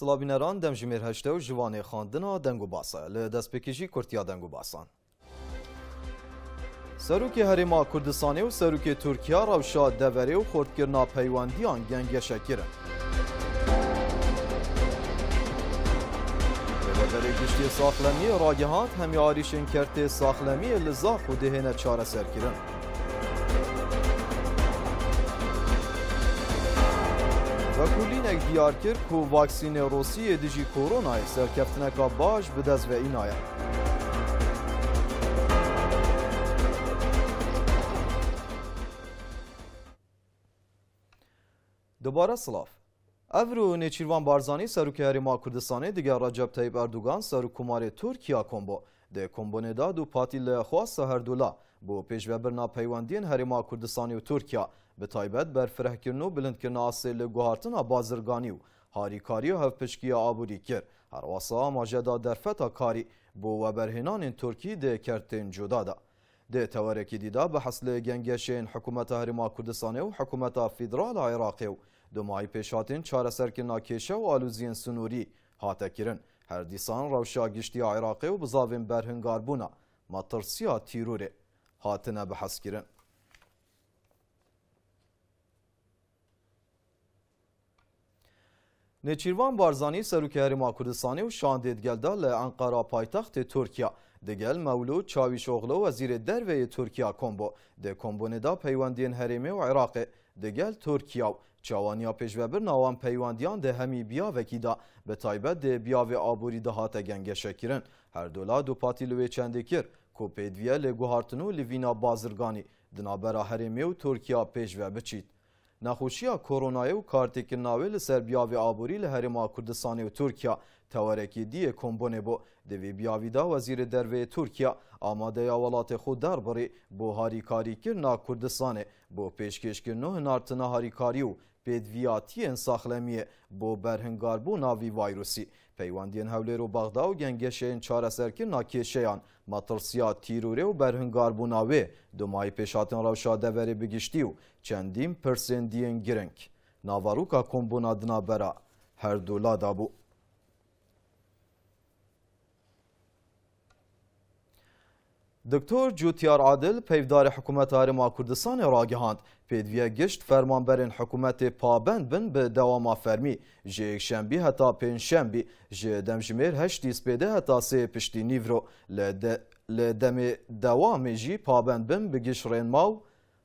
سلابی نران دمجی مرهشته و جوان خاندن و دنگو باسه لدست بکیجی کرتیا دنگو باسان سروکی هریما کردسانه و سروکی ترکیه روشا دوری و خوردگرنا پیواندیان گنگ شکیرن بلدره گشتی ساخلمی راگهات همی آریشن کرته ساخلمی لزا و دهنه چاره سرکیرن و کولینک دیار کرد که واکسین روسیه دیجی کرونا سرکفتنکا باش به دست و این آید دوباره سلاف افرو نیچیروان بارزانی سروک هریما کردستانی دیگر رجب طیب اردوگان سروکمار ترکیه کمبو د کمبونه داد و پاتیل خواست هر دولا بو پیشوه برنا پیوندین هریما کردستانی و ترکیه به تایبەت بەرفرەکردن و بلندکردنا سێ لە گوهاتنا بازرگانی و هاریکاری و هەفپشکیە ها کرد دا در دەرفەتا کاری ده وەبەرهێنانین جدا ده ده تورکی دیدا بە حەسلێ این حکومت هرما کردسانه و حکومت فیدرال عراقیو و پیشاتین چار سرک ناکشه و سنوری هاته کردن. هر دیسان روشا گشتی عێراقی و بزاوین بەرهنگار بوونا مەترسیا تیروره هاتنه بحث کرن نچیروان بارزانی سەرروکی هەرما کردستانی و شاندید گلده لە پایتخت ترکیا دگل دەگەل چاوی شغلو وزیر دروی ترکیا کمبو کۆمبۆ دە ندا پیواندین هرمه و عراق دگل ترکیه و چاوانیا پێشوەبر ناوان پەیوەندیان دە هەمی بیاوەکیدا بە تایبەت دێ بیاوێ ئابووری دەهاتە هر دولا دو پاتی لوی چنده کر کو پیدویه لگوهارتنو لیوینا بازرگانی دنابرا هەرێمێ و ترکیه پێشوە چید. نخوشیا کرونای و کارتیک ناوی لسر بیاوی آبوری لحرما کردستانی و ترکیا تورکی دیه کمبونه بو دوی بیاوی دا وزیر دروی ترکیا آماده یا خود در بری بو هاری کاری کرنا کردستانه بو پیشکش کرنو هنارتنا هاری کاری و پیدویاتی انساخلمیه بو برهنگار بو ناوی وایروسی Peyvandiyen Havlero Bağda u genge şeyin çareserki nakiye şeyan. Matırsiya tirure u berhengar buna ve dumayı peşatin ravşa deveri bigişti u. Çendim persendiyen girink. Navaruka kombuna dına bera. Her dula da bu. دکتر جوتیار عادل پیودار حکومت هرم کردستان را گهاند پیدویه گشت فرمانبرین حکومت پابند بن به دوام فرمی جه شنبی حتا پین شنبی جه دمجمیر هشتی سپیده حتا سه پشتی نیورو لدم دوام جی پابند بن بگش رین ماو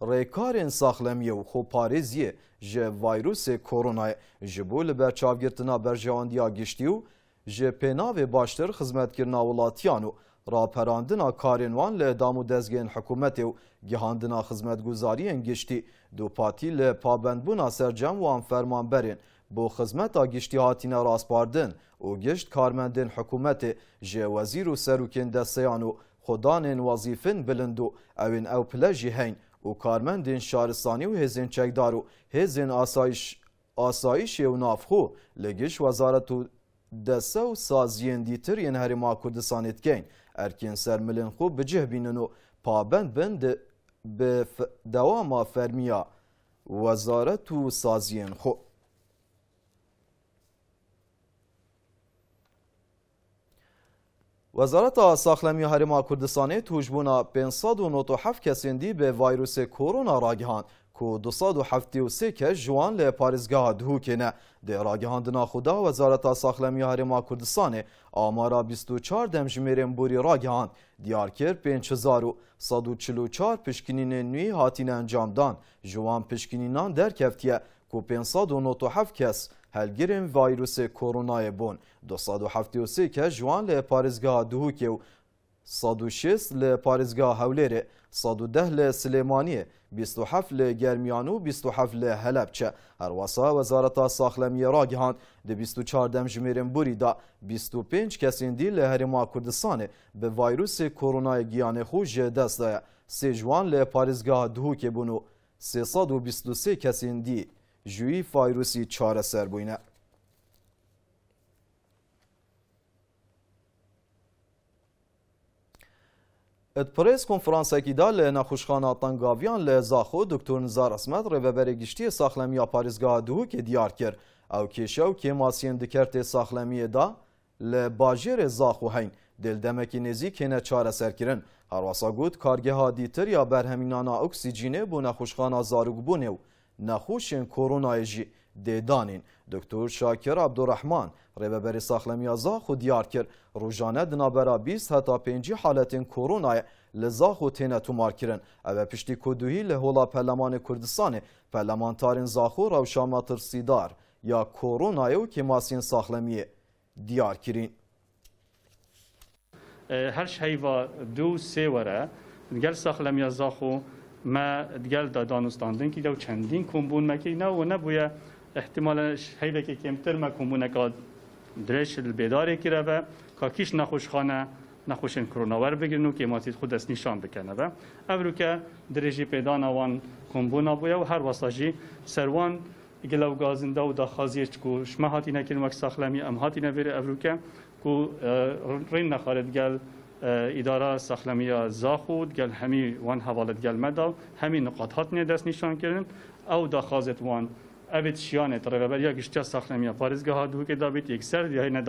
ریکارین ساخلمیه و خو پاریزیه جه ویروس کرونا جبو لبر چاوگرتنا برجواندیا گشتی و جه پیناو باشتر خزمتکرنا ولاتیانو راپەراندنا karên li dam û dezgên hikûmetê û gihandina xizmetguzariyên giştî dûpatî li pabendbûna sercem wan fermanberên بۆ xizmeta giştî hatîne rastpardin û gişt karmendên hikûmetê ji wezîr û serokên desteyan û xdanên wazîfin bilind û evên ew pile jî heyn û karmendên şaristanî û hêzên çekdar û hêzên asayiş asayişê û navxû li gişt wezaret û dese û saziyên dîtir yên Herêma Kurdistanê dikin. ارکین سر ملین خو بجه بینن و پابند بند به دوام فرمیا وزارت و سازین خو وزارت ساخلمی هرما کردستانی توجبونا 597 کسیندی به ویروس کورونا راگهان کو و سی که جوان پاریس پارزگاه در راگهان دنا خدا وزارت ساخلمی هرما کردستان آمارا بیست 24 دم میرم بوری راگهان دیار کر چار پشکنین نوی هاتین انجام دان جوان پشکنینان در کفتیه کو هفت کس هلگیرم ویروس کرونا بون و 273 که جوان پاریس پارزگاه کهو 106 ل پارزگا هولره 110 ل سلیمانیه 27 ل گرمیانو، و 27 ل هلبچه هر واسا وزارت ساخلمی را گهان ده 24 دم جمیرن بوری دا 25 کسین دی ل هرما کردستان به ویروس کرونا گیان خوش دست دایا سی جوان ل پارزگاه دهو که بونو 323 کسین دی جوی ویروسی چاره سر بوینه پرس کنفرانسێکی دا لە نەخوشخانە تنگاویان ل زاخو دکتور نزار ئەسمەت ڕێبەبەرە گشتی ساخلەمیا دو که دیار کرد ئەو کێشە ساخلمی دا لباجیر زاخو هین باژێرێ زاخ کی هەین دلدەمەکی سر کرن هر گود گوت ها دیتر یا بەرهەمینانە بو بۆ نەخوشخانە گبونه و کورونا ایجی. دێدانین دکتور شاکر عبدوڕحمان ڕێبەبەری ساخلەمیازا خودیار کرد ڕۆژانە دنابەرا 20 هەتا پێنجی حالەتین کۆرۆنایە لە زاخ و تێنە تومارکردن ئەوە پشتی کودوهی لە هۆڵا پەلەمانی کوردستانê پەلەمانتارین زاخ و ڕەوشامە ترسیدار یا کۆرۆنایە و کێماسین ساخلەمیە دیار کرین هەر شەیva دو سێ وەرە گەل ساخلەمیە زاخ و me digel da danûstandin kî dew çendîn kombbûnmekî ne û nebûye احتمالا حیبه که کمتر مکمونه که درش بیداره که و کاکیش نخوشخانه نخوشن کروناور بگیرن و که ماتید خود از نشان بکنه و رو که درجی پیدا نوان کمبونه بویا و هر واساجی سروان گلو گازنده و داخازی چکو شما هاتی نکرم که ساخلمی ام هاتی او رو که کو رین نخارد گل اداره ساخلمی خود گل همی وان حوالت گل مدال همی نقاط هات نیدست نشان کردن او داخازت وان evet şiyanet reveber ya giştiya saxlemiya parizgaha duke dabit yekser yayına e,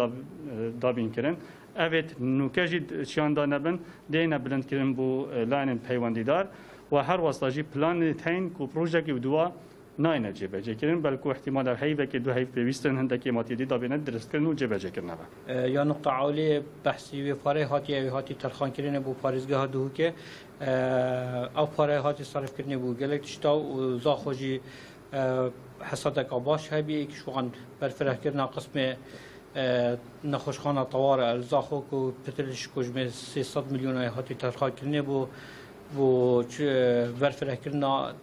dabin kirin. Evet nukejid e, şiyanda nebin deyne bilind kirin bu e, lanin peywandidar ve her vastaji planı teyn ku projeki duva nayne cebece kirin belki ihtimala heyveki du heyv pevisten hindeki matiyedi dabine dirist kirin u cebece kirin eve. Ya nokta avli bahsi ve fare hati evi hati tarxan kirin bu parizgaha duke av fare hati sarif kirin bu gelek tiştav zahoji حسادك آباش هبی که شوان برفره کردن قسم نخوشخانه طوار الزاخو کو پتلش کجمه 300 میلیون هاتی ترخواه کرنه بو و برفره کردن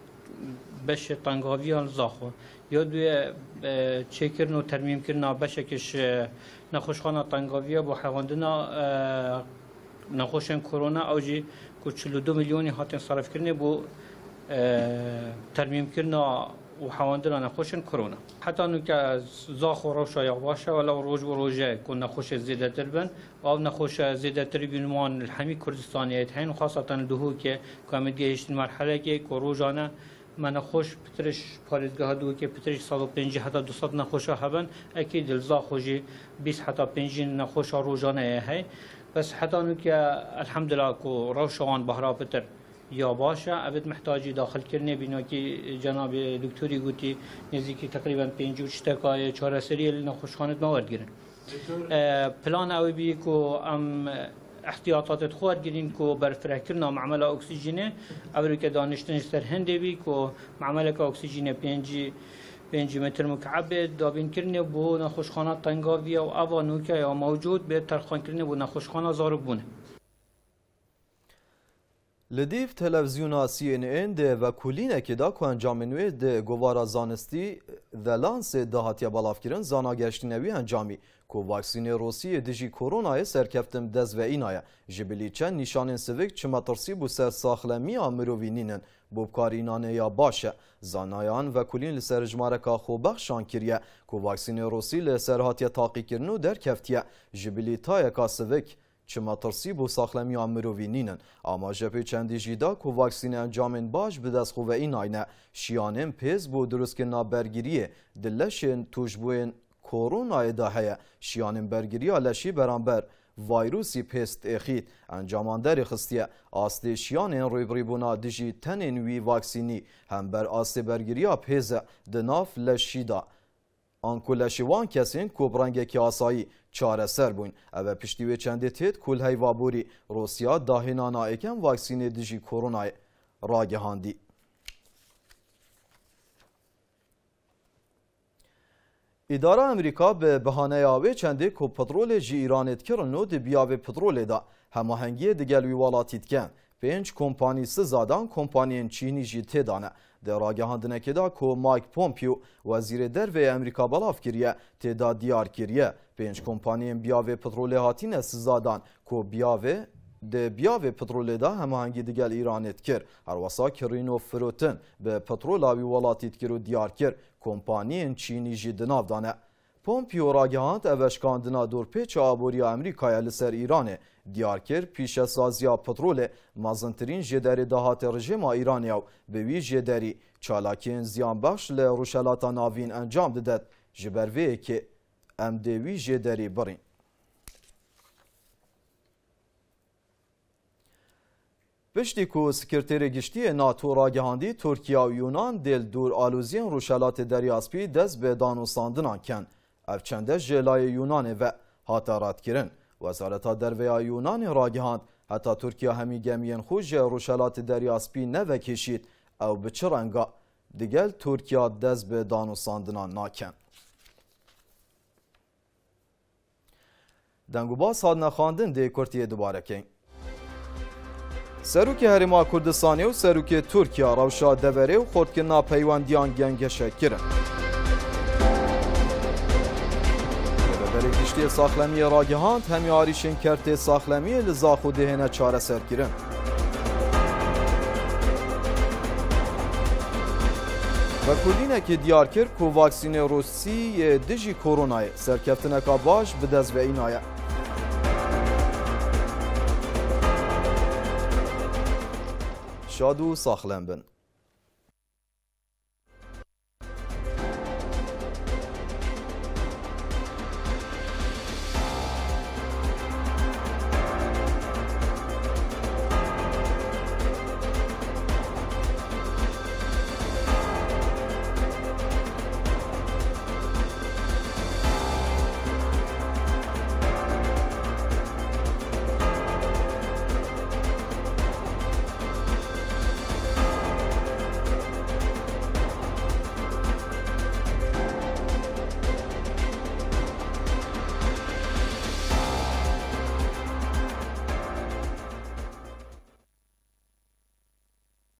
بش تنگاوی الزاخو یا دوی چه کردن و ترمیم کردن بشکش نخوشخانه تنگاوی بو حواندنا نخوشن کرونا اوجی کو 42 میلیون هاتن صرف کرنه بو ترمیم کردن وحواندل انا خوشن کرونا حتی نو که از زاخ و روشا باشه ولو روز و روزه کن نخوش زیده تر بن و او نخوش زیده تر بینوان الحمی کردستانیت هین خاصتا دهو که کامدگه هشتین مرحله که که روجانه من خوش پترش دو که پترش 150 حتا 200 نەخۆشە هەبن ئەکی دلزا خۆژی 20 حتا پێ نەخۆشە ڕۆژانەیە هەی بەس حتانوکە ئەلحەمدلا و ڕەوشەوان بەهرا پتر. یا باشه اوید محتاجی داخل کردن بینا که جناب دکتری گوتی نزدیکی تقریبا 54 تا چهار سری نخوشخانه موارد گیرن پلان اوی بی که ام احتیاطات خود گرین کو برفره نام معمل اکسیجنه. اولی که دانشتن سر هنده بی کو معامله که متر مکعب دابین کردن بو نخوشخانه تنگاوی و او نوکه یا موجود به ترخان کردن بو نخوشخانه زارک بونه لدیف تلویزیون آسی این این ده و کلین اکی دا که انجام نوید ده گوارا زانستی ده لانس دهاتی بلاف کرن زانا گشتی نوی انجامی که واکسین روسی دیجی کورونا سرکفتم دز و این آیا جبلی چند نیشان سوک چه مترسی بو سر می آمروی نینن بوبکار اینانه یا باشه زانایان و کلین لسر جماره که خوبخ شان کریه که واکسین روسی لسر تاقی کرنو در کفتیه جبلی تا شما ترسی بو ساخلمی آمروی نینن اما جپی چندی جیدا که واکسین انجام باش به دست خوبه این آینه شیانم پیز بود درست که نابرگیریه دلشین توجبوین کورونا ایده های شیانم برگیری آلشی برانبر وایروسی پیست اخید انجاماندر خستیه آسته شیان روی بریبونا دیجی تنین وی واکسینی هم بر برگیری برگیریا پیز دناف لشیدا آنکو لشیوان کسین کوبرنگه که سر چاره چارەسەر وابوری ئەوە پشتی وێ چەندێت هێت دیجی وابووری اداره امریکا به دژی کۆڕۆنای ڕاگەهاندی. ئیدارا ئەمریکا بە بەهانەیاوێ جی و پترۆلێ ژی ئیرانێتکردن و دا همه هەماهەنگیە دەگەل ویوالاتید کن. پنج کمپانی سزادان کمپانی چینی جی تێدانە در دا که مایک پومپیو وزیر در دەروێ امریکا بەڵاف کریە تێدا دیار کریه پێنج کۆمپانیان بیاوێ پترۆلێ هاتیینە سزادان کۆ بیاوێ di biyavê petrolê de hemehangî digel Îranê dikir. Herwesa kirîn û firotin bi petrola wî welatî dikir û diyar kir, kompaniyên Çînî jî di nav dane. Pompeo ragihand eveşkandina dorpêça aboriya Emerîkaya li ser Îranê. Diyarkir pîşe saziya petrolê mezintirîn jêderê dahate rejima Îranê ew bi wî jêderî çalakiyên ziyanbexş li rûşelata navîn encam didet ji ber vê yekê ئەم دێوی ژێدەری برین پشتی که سکرتیر گشتی ناتو گهاندی، ترکیه و یونان دل دور ئالوزیین ڕوشەلاتی دەریاسپی دەست بێ دانوساندنان کن. ئەف جلای ژێلای و ڤە هاتە ڕاتکردن وەزارەتا دەرڤەیا یونانی راگەهاند حتی تورکیا هەمی گەمیەن روشلات دریاسپی دەریاسپی نەڤەکێشید ئەو بچ ڕەنگە دیگەل دست به بێ ساندنان ناکەن نخاندن سادنا خواندن دی کورتی کن سروک هریما کردستانی و سروک ترکیه روشا دوره و که پیوندیان گنگشه کرن بری گشتی ساخلمی راگهاند همی آریشین کرتی ساخلمی لزاخ و دهنه چاره سر کرن و کلینه که دیار کرد که واکسین روسی دیجی کرونای سرکفتنه که باش به و این آیه شاد و ساخلم بن